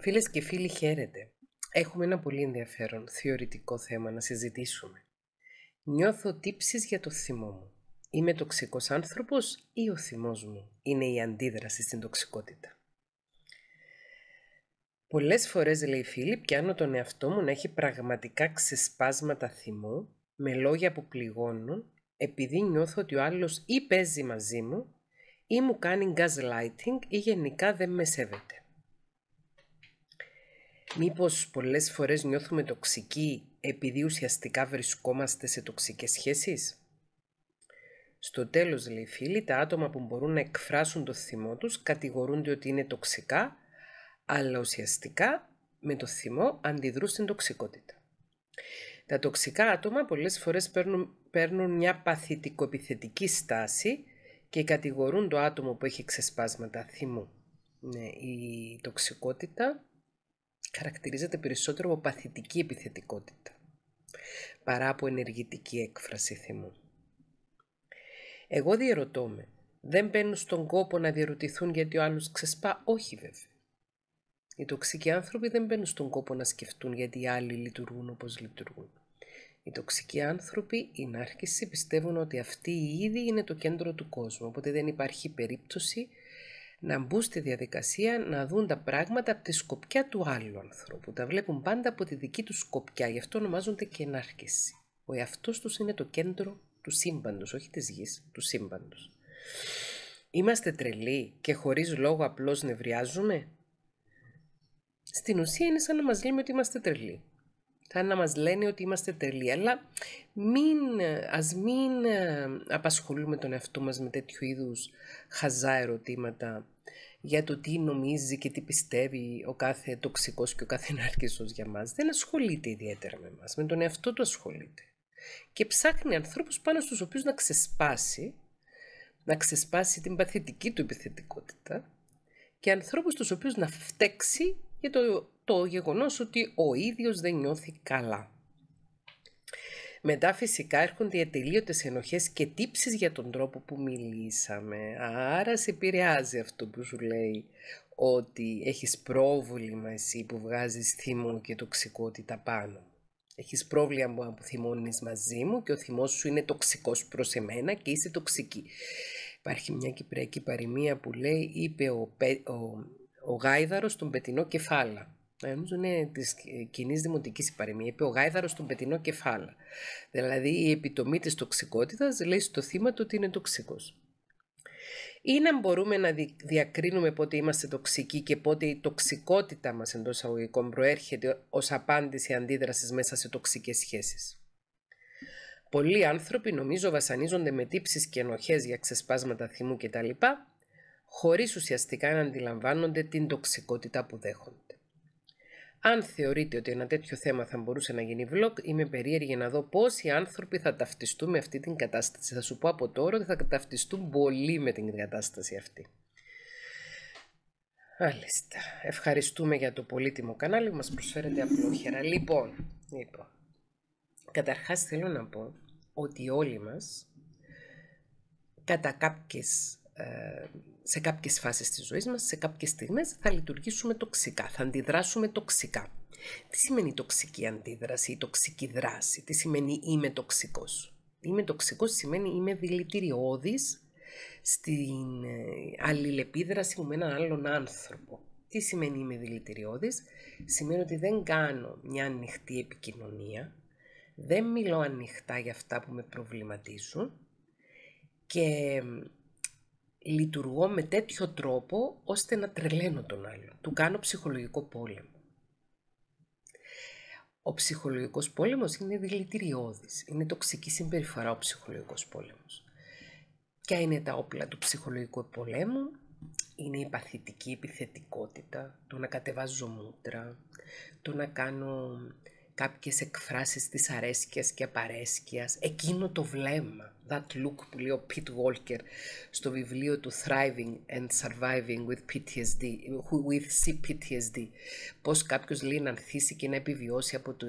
Φίλες και φίλοι χαίρετε. Έχουμε ένα πολύ ενδιαφέρον θεωρητικό θέμα να συζητήσουμε. Νιώθω τύψεις για το θυμό μου. Είμαι τοξικός άνθρωπος ή ο θυμός μου είναι η αντίδραση στην τοξικότητα. Πολλές φορές, λέει η Φίλιπ, λεει η φιλη πιανω τον εαυτό μου να έχει πραγματικά ξεσπάσματα θυμού με λόγια που πληγώνουν επειδή νιώθω ότι ο άλλος ή παίζει μαζί μου ή μου κάνει gaslighting ή γενικά δεν με σέβεται. Μήπως πολλές φορές νιώθουμε τοξικοί επειδή ουσιαστικά βρισκόμαστε σε τοξικές σχέσεις. Στο τέλος, λέει φίλοι, τα άτομα που μπορούν να εκφράσουν το θυμό τους κατηγορούνται ότι είναι τοξικά, αλλά ουσιαστικά με το θυμό αντιδρούν στην τοξικότητα. Τα τοξικά άτομα πολλές φορές παίρνουν, παίρνουν μια παθητικόπιθετική στάση και κατηγορούν το άτομο που έχει ξεσπάσματα θυμού. Ναι, η τοξικότητα χαρακτηρίζεται περισσότερο από παθητική επιθετικότητα παρά από ενεργητική έκφραση θυμού. Εγώ διερωτώ δεν μπαίνουν στον κόπο να διερωτηθούν γιατί ο άλλος ξεσπά, όχι βέβαια. Οι τοξικοί άνθρωποι δεν μπαίνουν στον κόπο να σκεφτούν γιατί οι άλλοι λειτουργούν όπως λειτουργούν. Οι τοξικοί άνθρωποι, οι νάρκησοι, πιστεύουν ότι αυτοί οι ίδιοι είναι το κέντρο του κόσμου, οπότε δεν υπάρχει περίπτωση να μπουν στη διαδικασία να δουν τα πράγματα από τη σκοπιά του άλλου ανθρώπου. Τα βλέπουν πάντα από τη δική τους σκοπιά, γι' αυτό ονομάζονται και ενάρκηση. Ο εαυτός τους είναι το κέντρο του σύμπαντος, όχι της γης, του σύμπαντος. Είμαστε τρελοί και χωρίς λόγο απλώς νευριάζουμε. Στην ουσία είναι σαν να μας λέμε ότι είμαστε τρελοί θα είναι να μας λένε ότι είμαστε τελείοι. Αλλά μην, ας μην ε, απασχολούμε τον εαυτό μας με τέτοιου είδους χαζά ερωτήματα για το τι νομίζει και τι πιστεύει ο κάθε τοξικός και ο κάθε ενάρκησος για μας. Δεν ασχολείται ιδιαίτερα με μας, με τον εαυτό του ασχολείται. Και ψάχνει ανθρώπους πάνω στους οποίους να ξεσπάσει, να ξεσπάσει την παθητική του επιθετικότητα και ανθρώπους στους οποίους να φταίξει για το, το γεγονός ότι ο ίδιος δεν νιώθει καλά. Μετά φυσικά έρχονται οι ατελείωτες ενοχές και τύψεις για τον τρόπο που μιλήσαμε. Άρα σε επηρεάζει αυτό που σου λέει ότι έχεις πρόβλημα εσύ που βγάζεις θύμο και τοξικότητα πάνω. Έχεις πρόβλημα που θυμώνεις μαζί μου και ο θυμός σου είναι τοξικός προς εμένα και είσαι τοξική. Υπάρχει μια κυπριακή παροιμία που λέει, είπε ο, ο γάιδαρος τον πετεινό κεφάλα. Ε, νομίζω είναι της κοινής δημοτικής υπαρεμία. Είπε ο γάιδαρος τον πετεινό κεφάλα. Δηλαδή η επιτομή της τοξικότητας λέει στο θύμα του ότι είναι τοξικός. Ή να μπορούμε να διακρίνουμε πότε είμαστε τοξικοί και πότε η τοξικότητα μας εντός αγωγικών προέρχεται ως απάντηση αντίδρασης μέσα σε τοξικές σχέσεις. Πολλοί άνθρωποι νομίζω βασανίζονται με τύψεις και ενοχές για ξεσπάσματα θυμού κτλ χωρίς ουσιαστικά να αντιλαμβάνονται την τοξικότητα που δέχονται. Αν θεωρείτε ότι ένα τέτοιο θέμα θα μπορούσε να γίνει vlog, είμαι περίεργη να δω οι άνθρωποι θα ταυτιστούν με αυτή την κατάσταση. Θα σου πω από τώρα ότι θα ταυτιστούν πολύ με την κατάσταση αυτή. Μάλιστα. Ευχαριστούμε για το πολύτιμο κανάλι που μας προσφέρετε απλόχερα. Λοιπόν, λοιπόν, καταρχάς θέλω να πω ότι όλοι μας κατά κάποιες ε, σε κάποιες φάσεις της ζωής μας, σε κάποιες στιγμές θα λειτουργήσουμε τοξικά, θα αντιδράσουμε τοξικά. Τι σημαίνει τοξική αντίδραση ή τοξική δράση, τι σημαίνει είμαι τοξικός. Είμαι τοξικός σημαίνει είμαι δηλητηριώδης στην ε, αλληλεπίδραση μου με έναν άλλον άνθρωπο. Τι σημαίνει είμαι δηλητηριώδης, σημαίνει ότι δεν κάνω μια ανοιχτή επικοινωνία, δεν μιλώ ανοιχτά για αυτά που με προβληματίζουν και λειτουργώ με τέτοιο τρόπο ώστε να τρελαίνω τον άλλον. Του κάνω ψυχολογικό πόλεμο. Ο ψυχολογικός πόλεμος είναι δηλητηριώδης, είναι τοξική συμπεριφορά ο ψυχολογικός πόλεμος. Ποια είναι τα όπλα του ψυχολογικού πολέμου, είναι η παθητική επιθετικότητα, το να κατεβάζω μούτρα, το να κάνω κάποιες εκφράσεις της αρέσκειας και παρέσκειας, εκείνο το βλέμμα, that look που λέει ο Pete Walker στο βιβλίο του Thriving and Surviving with PTSD, with CPTSD, πώς κάποιος λέει να ανθίσει και να επιβιώσει από τη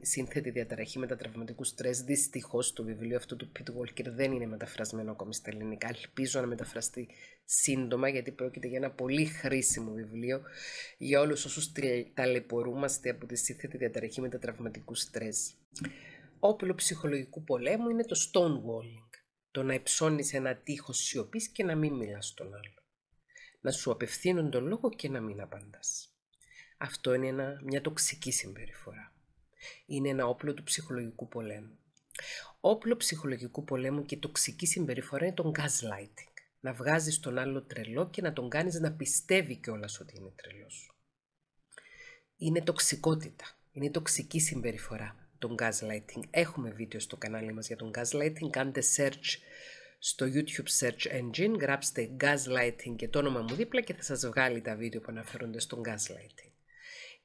σύνθετη διαταραχή μετατραυματικού στρες, δυστυχώς το βιβλίο αυτό του Pete Walker δεν είναι μεταφρασμένο ακόμη στα ελληνικά, ελπίζω να μεταφραστεί σύντομα γιατί πρόκειται για ένα πολύ χρήσιμο βιβλίο για όλους όσους ταλαιπωρούμαστε από τη σύνθετη διαταραχή με τα τραυματικούς στρες. Όπλο ψυχολογικού πολέμου είναι το stonewalling, το να εψώνεις ένα τείχο σιωπής και να μην μιλάς στον άλλο. Να σου απευθύνουν τον λόγο και να μην απαντάς. Αυτό είναι μια τοξική συμπεριφορά. Είναι ένα όπλο του ψυχολογικού πολέμου. Όπλο ψυχολογικού πολέμου και τοξική συμπεριφορά είναι το gaslighting να βγάζεις τον άλλο τρελό και να τον κάνεις να πιστεύει κιόλας ότι είναι τρελός. Είναι τοξικότητα, είναι τοξική συμπεριφορά τον gaslighting. Έχουμε βίντεο στο κανάλι μας για τον gaslighting, κάντε search στο YouTube Search Engine, γράψτε gaslighting και το όνομα μου δίπλα και θα σας βγάλει τα βίντεο που αναφέρονται στον gaslighting.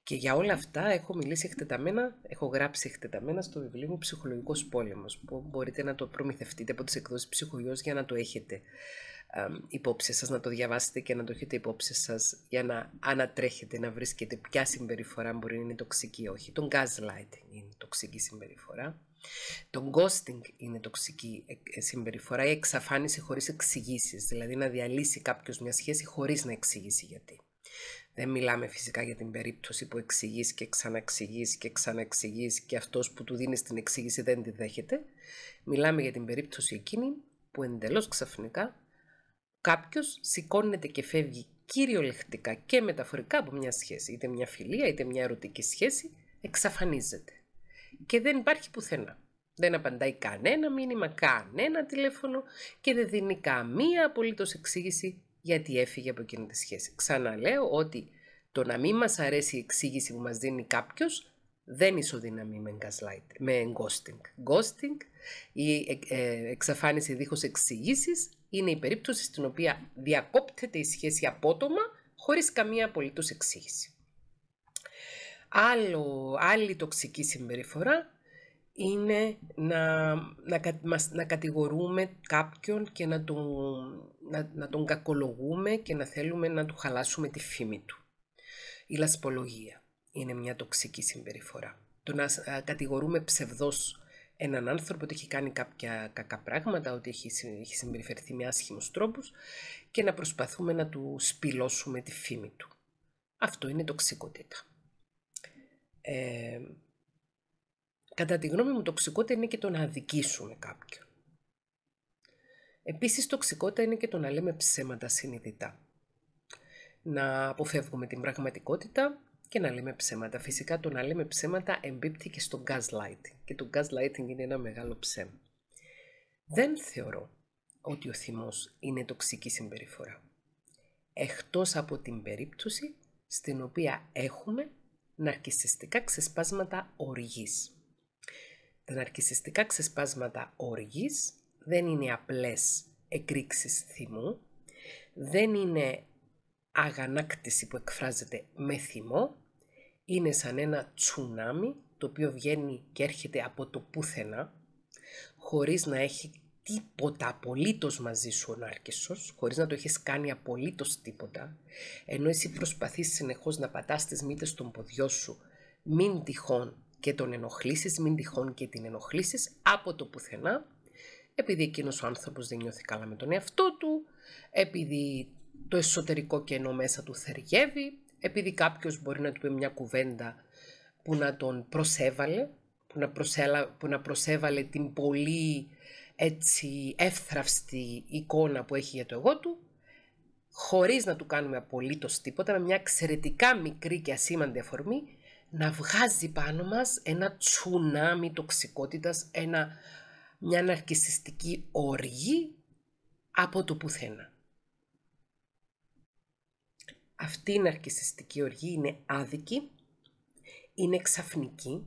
Και για όλα αυτά έχω μιλήσει εκτεταμένα, έχω γράψει εκτεταμένα στο βιβλίο μου «Ψυχολογικός πόλεμος» που μπορείτε να το προμηθευτείτε από τις εκδόσεις ψυχογιός για να το έχετε υπόψη σας, να το διαβάσετε και να το έχετε υπόψη σας για να ανατρέχετε, να βρίσκετε ποια συμπεριφορά μπορεί να είναι τοξική ή όχι. Το gaslighting είναι τοξική συμπεριφορά. Το ghosting είναι τοξική ε, ε, συμπεριφορά, η εξαφάνιση χωρίς εξηγήσεις, δηλαδή να διαλύσει κάποιος μια σχέση χωρίς να εξηγήσει γιατί. Δεν μιλάμε φυσικά για την περίπτωση που εξηγείς και ξαναεξηγείς και ξαναεξηγείς και αυτός που του δίνεις την εξήγηση δεν τη δέχεται. Μιλάμε για την περίπτωση εκείνη που εντελώς ξαφνικά κάποιος σηκώνεται και φεύγει κυριολεκτικά και μεταφορικά από μια σχέση, είτε μια φιλία, είτε μια ερωτική σχέση, εξαφανίζεται. Και δεν υπάρχει πουθενά. Δεν απαντάει κανένα μήνυμα, κανένα τηλέφωνο και δεν δίνει καμία απολύτως εξήγηση γιατί έφυγε από εκείνη τη σχέση. Ξαναλέω ότι το να μην μας αρέσει η εξήγηση που μας δίνει κάποιος δεν ισοδυναμεί με, γκόστινγκ. ghosting. η ε, ε, εξαφάνιση δίχως εξήγησης, είναι η περίπτωση στην οποία διακόπτεται η σχέση απότομα χωρίς καμία απολύτως εξήγηση. Άλλο, άλλη τοξική συμπεριφορά είναι να, να, να κατηγορούμε κάποιον και να τον, να, τον κακολογούμε και να θέλουμε να του χαλάσουμε τη φήμη του. Η λασπολογία είναι μια τοξική συμπεριφορά. Το να κατηγορούμε ψευδός έναν άνθρωπο ότι έχει κάνει κάποια κακά πράγματα, ότι έχει, συμπεριφερθεί με άσχημους τρόπους και να προσπαθούμε να του σπηλώσουμε τη φήμη του. Αυτό είναι τοξικότητα. Ε, κατά τη γνώμη μου, τοξικότητα είναι και το να αδικήσουμε κάποιον. Επίσης, τοξικότητα είναι και το να λέμε ψέματα συνειδητά. Να αποφεύγουμε την πραγματικότητα, και να λέμε ψέματα. Φυσικά το να λέμε ψέματα εμπίπτει και στο gaslighting και το gaslighting είναι ένα μεγάλο ψέμα. Δεν θεωρώ ότι ο θυμός είναι τοξική συμπεριφορά. Εκτός από την περίπτωση στην οποία έχουμε ναρκισιστικά ξεσπάσματα οργής. Τα ναρκισιστικά ξεσπάσματα οργής δεν είναι απλές εκρήξεις θυμού, δεν είναι αγανάκτηση που εκφράζεται με θυμό, είναι σαν ένα τσουνάμι το οποίο βγαίνει και έρχεται από το πουθενά χωρίς να έχει τίποτα απολύτως μαζί σου ο Νάρκησος, χωρίς να το έχεις κάνει απολύτως τίποτα, ενώ εσύ προσπαθείς συνεχώς να πατάς τις μύτες των ποδιών σου, μην τυχόν και τον ενοχλήσεις, μην τυχόν και την ενοχλήσεις από το πουθενά, επειδή εκείνος ο άνθρωπος δεν νιώθει καλά με τον εαυτό του, επειδή το εσωτερικό κενό μέσα του θεριεύει, επειδή κάποιος μπορεί να του πει μια κουβέντα που να τον προσέβαλε, που να, προσέλα, που να προσέβαλε την πολύ έτσι εύθραυστη εικόνα που έχει για το εγώ του, χωρίς να του κάνουμε απολύτως τίποτα, με μια εξαιρετικά μικρή και ασήμαντη αφορμή, να βγάζει πάνω μας ένα τσουνάμι τοξικότητας, ένα, μια ναρκισιστική οργή από το πουθενά αυτή η ναρκισιστική οργή είναι άδικη, είναι ξαφνική,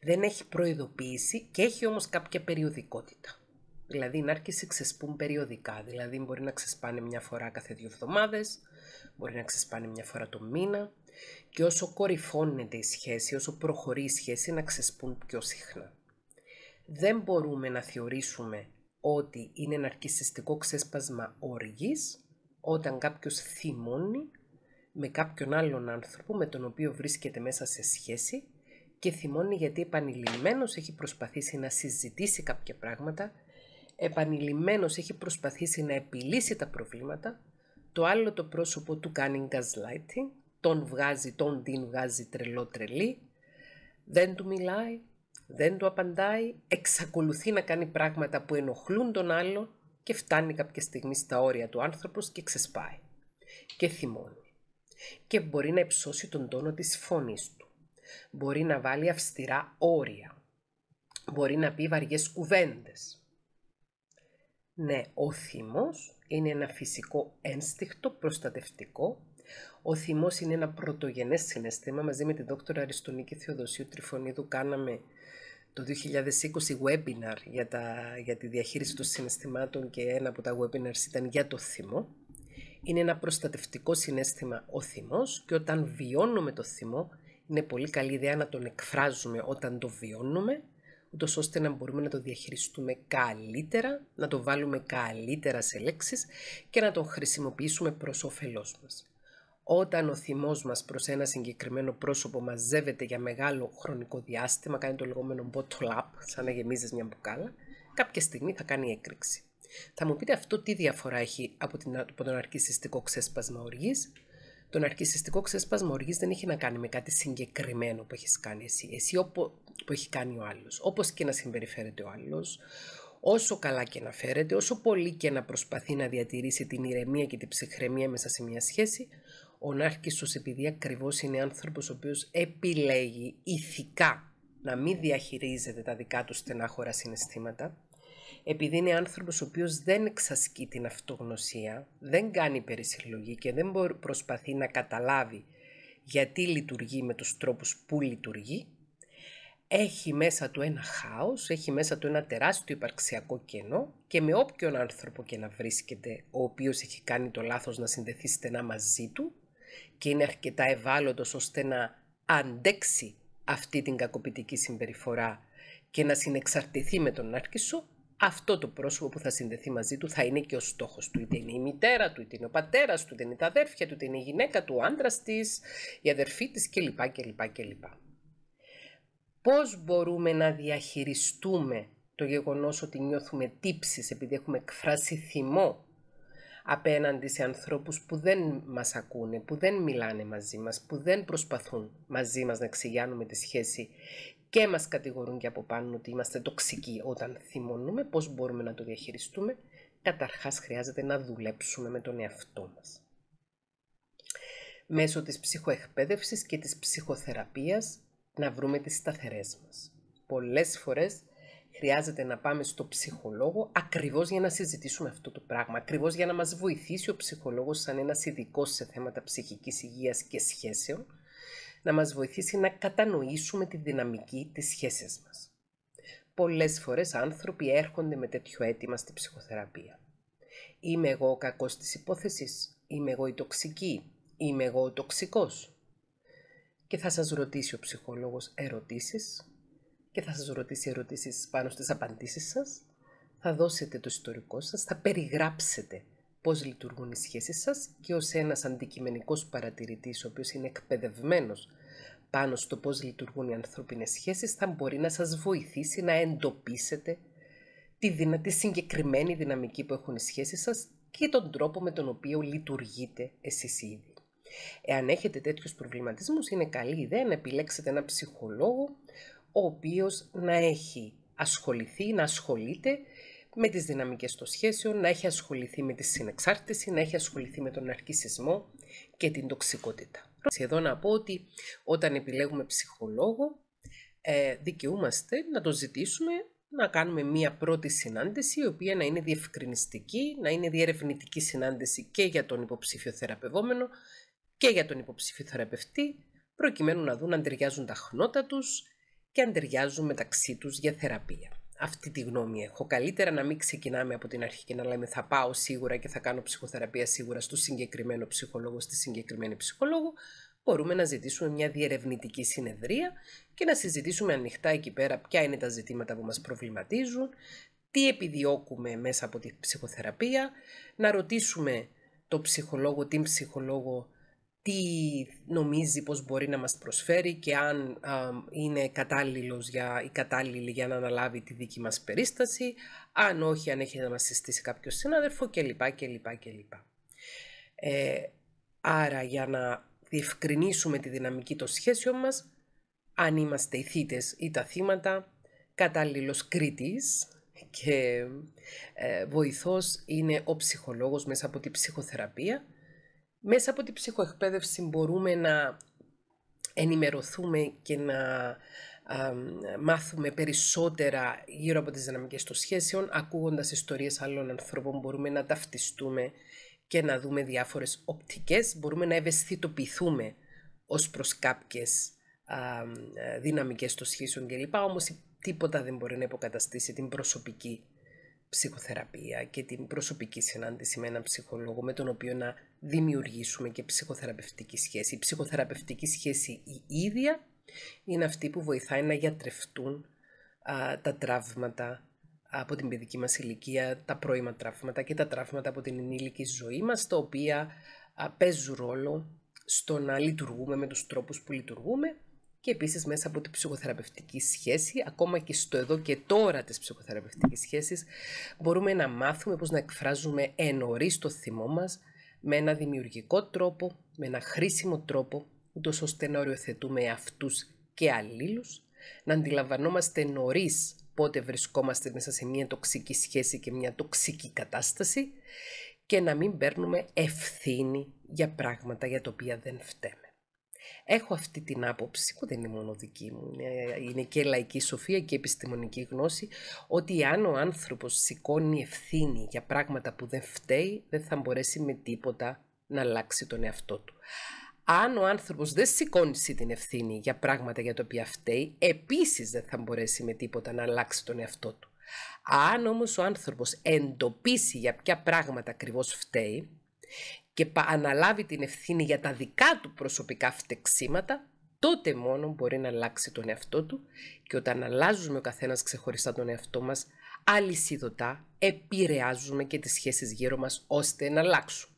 δεν έχει προειδοποίηση και έχει όμως κάποια περιοδικότητα. Δηλαδή οι ναρκισί ξεσπούν περιοδικά, δηλαδή μπορεί να ξεσπάνε μια φορά κάθε δύο εβδομάδες, μπορεί να ξεσπάνε μια φορά το μήνα και όσο κορυφώνεται η σχέση, όσο προχωρεί η σχέση να ξεσπούν πιο συχνά. Δεν μπορούμε να θεωρήσουμε ότι είναι ναρκισιστικό ξέσπασμα οργής όταν κάποιος θυμώνει με κάποιον άλλον άνθρωπο με τον οποίο βρίσκεται μέσα σε σχέση και θυμώνει γιατί επανειλημμένος έχει προσπαθήσει να συζητήσει κάποια πράγματα, επανειλημμένος έχει προσπαθήσει να επιλύσει τα προβλήματα, το άλλο το πρόσωπο του κάνει gaslighting, τον βγάζει, τον την βγάζει τρελό τρελή, δεν του μιλάει, δεν του απαντάει, εξακολουθεί να κάνει πράγματα που ενοχλούν τον άλλον και φτάνει κάποια στιγμή στα όρια του άνθρωπος και ξεσπάει και θυμώνει και μπορεί να υψώσει τον τόνο της φωνής του. Μπορεί να βάλει αυστηρά όρια. Μπορεί να πει βαριές κουβέντες. Ναι, ο θυμός είναι ένα φυσικό ένστικτο προστατευτικό. Ο θυμός είναι ένα πρωτογενές συναισθήμα. Μαζί με την δόκτωρα Αριστονίκη Θεοδοσίου Τριφωνίδου κάναμε το 2020 webinar για, για τη διαχείριση των συναισθημάτων και ένα από τα webinars ήταν για το θυμό. Είναι ένα προστατευτικό συνέστημα ο θυμός και όταν βιώνουμε το θυμό είναι πολύ καλή ιδέα να τον εκφράζουμε όταν το βιώνουμε ούτως ώστε να μπορούμε να το διαχειριστούμε καλύτερα, να το βάλουμε καλύτερα σε λέξεις και να το χρησιμοποιήσουμε προς όφελός μας. Όταν ο θυμός μας προς ένα συγκεκριμένο πρόσωπο μαζεύεται για μεγάλο χρονικό διάστημα, κάνει το λεγόμενο bottle up, σαν να γεμίζεις μια μπουκάλα, κάποια στιγμή θα κάνει έκρηξη. Θα μου πείτε αυτό τι διαφορά έχει από, την, τον αρκισιστικό ξέσπασμα οργής. Τον αρκισιστικό ξέσπασμα οργής δεν έχει να κάνει με κάτι συγκεκριμένο που έχεις κάνει εσύ, εσύ όπου, που έχει κάνει ο άλλος. Όπως και να συμπεριφέρεται ο άλλος, όσο καλά και να φέρεται, όσο πολύ και να προσπαθεί να διατηρήσει την ηρεμία και την ψυχραιμία μέσα σε μια σχέση, ο Νάρκισσος επειδή ακριβώς είναι άνθρωπος ο οποίος επιλέγει ηθικά να μην διαχειρίζεται τα δικά του στενάχωρα συναισθήματα, επειδή είναι άνθρωπος ο οποίος δεν εξασκεί την αυτογνωσία, δεν κάνει περισυλλογή και δεν προσπαθεί να καταλάβει γιατί λειτουργεί με τους τρόπους που λειτουργεί, έχει μέσα του ένα χάος, έχει μέσα του ένα τεράστιο υπαρξιακό κενό και με όποιον άνθρωπο και να βρίσκεται, ο οποίος έχει κάνει το λάθος να συνδεθεί στενά μαζί του, και είναι αρκετά ευάλωτος ώστε να αντέξει αυτή την κακοποιητική συμπεριφορά και να συνεξαρτηθεί με τον Άρκησο, αυτό το πρόσωπο που θα συνδεθεί μαζί του θα είναι και ο στόχος του. Είτε είναι η μητέρα του, είτε είναι ο πατέρας του, είτε είναι τα αδέρφια του, είτε είναι η γυναίκα του, ο άντρας της, η αδερφή της κλπ. κλπ, Πώς μπορούμε να διαχειριστούμε το γεγονός ότι νιώθουμε τύψεις επειδή έχουμε εκφράσει θυμό απέναντι σε ανθρώπους που δεν μας ακούνε, που δεν μιλάνε μαζί μας, που δεν προσπαθούν μαζί μας να εξηγιάνουμε τη σχέση και μας κατηγορούν και από πάνω ότι είμαστε τοξικοί όταν θυμώνουμε, πώς μπορούμε να το διαχειριστούμε, καταρχάς χρειάζεται να δουλέψουμε με τον εαυτό μας. Μέσω της ψυχοεκπαίδευσης και της ψυχοθεραπείας να βρούμε τις σταθερές μας. Πολλές φορές χρειάζεται να πάμε στο ψυχολόγο ακριβώς για να συζητήσουμε αυτό το πράγμα, ακριβώς για να μας βοηθήσει ο ψυχολόγος σαν ένας ειδικός σε θέματα ψυχικής υγείας και σχέσεων, να μας βοηθήσει να κατανοήσουμε τη δυναμική της σχέσης μας. Πολλές φορές άνθρωποι έρχονται με τέτοιο αίτημα στη ψυχοθεραπεία. Είμαι εγώ ο κακός της υπόθεσης, είμαι εγώ η τοξική, είμαι εγώ ο τοξικός. Και θα σας ρωτήσει ο ψυχολόγος ερωτήσεις και θα σας ρωτήσει ερωτήσεις πάνω στις απαντήσεις σας, θα δώσετε το ιστορικό σας, θα περιγράψετε πώς λειτουργούν οι σχέσεις σας και ως ένας αντικειμενικός παρατηρητής, ο οποίος είναι εκπαιδευμένος πάνω στο πώς λειτουργούν οι ανθρώπινες σχέσεις, θα μπορεί να σας βοηθήσει να εντοπίσετε τη, συγκεκριμένη δυναμική που έχουν οι σχέσεις σας και τον τρόπο με τον οποίο λειτουργείτε εσείς ήδη. Εάν έχετε τέτοιους προβληματισμούς, είναι καλή ιδέα να επιλέξετε ένα ψυχολόγο, ο οποίος να έχει ασχοληθεί, να ασχολείται με τις δυναμικές των σχέσεων, να έχει ασχοληθεί με τη συνεξάρτηση, να έχει ασχοληθεί με τον αρκισισμό και την τοξικότητα. Εδώ να πω ότι όταν επιλέγουμε ψυχολόγο, ε, δικαιούμαστε να το ζητήσουμε να κάνουμε μία πρώτη συνάντηση, η οποία να είναι διευκρινιστική, να είναι διερευνητική συνάντηση και για τον υποψήφιο θεραπευόμενο και για τον υποψήφιο θεραπευτή, προκειμένου να δουν αν ταιριάζουν τα χνότα τους, και αν ταιριάζουν μεταξύ τους για θεραπεία. Αυτή τη γνώμη έχω. Καλύτερα να μην ξεκινάμε από την αρχή και να λέμε θα πάω σίγουρα και θα κάνω ψυχοθεραπεία σίγουρα στο συγκεκριμένο ψυχολόγο, στη συγκεκριμένη ψυχολόγο. Μπορούμε να ζητήσουμε μια διερευνητική συνεδρία και να συζητήσουμε ανοιχτά εκεί πέρα ποια είναι τα ζητήματα που μας προβληματίζουν, τι επιδιώκουμε μέσα από τη ψυχοθεραπεία, να ρωτήσουμε το ψυχολόγο, την ψυχολόγο τι νομίζει πως μπορεί να μας προσφέρει και αν είναι κατάλληλος για, ή κατάλληλη για να αναλάβει τη δική μας περίσταση, αν όχι, αν έχει να μας συστήσει κάποιος συνάδελφο κλπ. κλπ, κλπ. Ε, άρα για να διευκρινίσουμε τη δυναμική των σχέσεων μας, αν είμαστε οι θύτες ή τα θύματα, κατάλληλος κρίτης και ε, βοηθός είναι ο ψυχολόγος μέσα από τη ψυχοθεραπεία, μέσα από την ψυχοεκπαίδευση μπορούμε να ενημερωθούμε και να μάθουμε περισσότερα γύρω από τις δυναμικές των σχέσεων, ακούγοντας ιστορίες άλλων ανθρώπων μπορούμε να ταυτιστούμε και να δούμε διάφορες οπτικές, μπορούμε να ευαισθητοποιηθούμε ως προς κάποιες α, δυναμικές των σχέσεων κλπ. Όμως τίποτα δεν μπορεί να υποκαταστήσει την προσωπική ψυχοθεραπεία και την προσωπική συνάντηση με έναν ψυχολόγο με τον οποίο να δημιουργήσουμε και ψυχοθεραπευτική σχέση. Η ψυχοθεραπευτική σχέση η ίδια είναι αυτή που βοηθάει να γιατρευτούν τα τραύματα από την παιδική μας ηλικία, τα πρώιμα τραύματα και τα τραύματα από την ενήλικη ζωή μας, τα οποία παίζουν ρόλο στο να λειτουργούμε με τους τρόπους που λειτουργούμε και επίσης μέσα από την ψυχοθεραπευτική σχέση, ακόμα και στο εδώ και τώρα της ψυχοθεραπευτικής σχέσης, μπορούμε να μάθουμε πώς να εκφράζουμε ενωρίς το θυμό μας με ένα δημιουργικό τρόπο, με ένα χρήσιμο τρόπο, ούτως ώστε να οριοθετούμε αυτούς και αλλήλους, να αντιλαμβανόμαστε νωρίς πότε βρισκόμαστε μέσα σε μια τοξική σχέση και μια τοξική κατάσταση και να μην παίρνουμε ευθύνη για πράγματα για τα οποία δεν φταίμε. Έχω αυτή την άποψη, που δεν είναι μόνο δική μου, είναι και λαϊκή σοφία και επιστημονική γνώση, ότι αν ο άνθρωπος σηκώνει ευθύνη για πράγματα που δεν φταίει, δεν θα μπορέσει με τίποτα να αλλάξει τον εαυτό του. Αν ο άνθρωπος δεν σηκώνει την ευθύνη για πράγματα για τα οποία φταίει, επίσης δεν θα μπορέσει με τίποτα να αλλάξει τον εαυτό του. Αν όμως ο άνθρωπος εντοπίσει για ποια πράγματα ακριβώς φταίει και αναλάβει την ευθύνη για τα δικά του προσωπικά φτεξίματα, τότε μόνο μπορεί να αλλάξει τον εαυτό του και όταν αλλάζουμε ο καθένας ξεχωριστά τον εαυτό μας, αλυσιδωτά επηρεάζουμε και τις σχέσεις γύρω μας ώστε να αλλάξουν.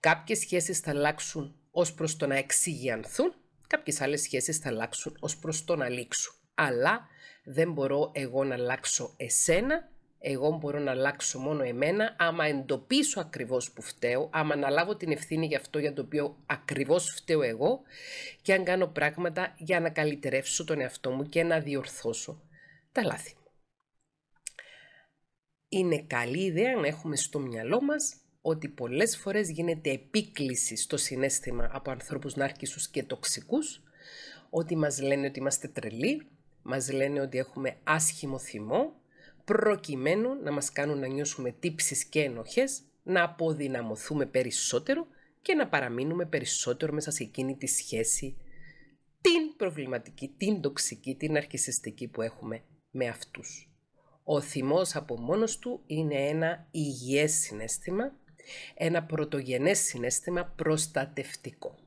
Κάποιες σχέσεις θα αλλάξουν ως προς το να εξηγιανθούν, κάποιες άλλες σχέσεις θα αλλάξουν ως προς το να λήξουν. Αλλά δεν μπορώ εγώ να αλλάξω εσένα εγώ μπορώ να αλλάξω μόνο εμένα, άμα εντοπίσω ακριβώς που φταίω, άμα αναλάβω την ευθύνη για αυτό για το οποίο ακριβώς φταίω εγώ και αν κάνω πράγματα για να καλυτερεύσω τον εαυτό μου και να διορθώσω τα λάθη. μου. Είναι καλή ιδέα να έχουμε στο μυαλό μας ότι πολλές φορές γίνεται επίκληση στο συνέστημα από ανθρώπους νάρκισους και τοξικούς, ότι μας λένε ότι είμαστε τρελοί, μας λένε ότι έχουμε άσχημο θυμό, προκειμένου να μας κάνουν να νιώσουμε τύψεις και ενοχές, να αποδυναμωθούμε περισσότερο και να παραμείνουμε περισσότερο μέσα σε εκείνη τη σχέση την προβληματική, την τοξική, την αρχισιστική που έχουμε με αυτούς. Ο θυμός από μόνος του είναι ένα υγιές συνέστημα, ένα πρωτογενές συνέστημα προστατευτικό.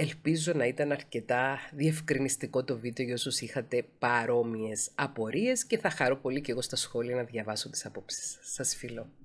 Ελπίζω να ήταν αρκετά διευκρινιστικό το βίντεο για όσους είχατε παρόμοιες απορίες και θα χαρώ πολύ και εγώ στα σχόλια να διαβάσω τις απόψεις σας. Σας φιλώ.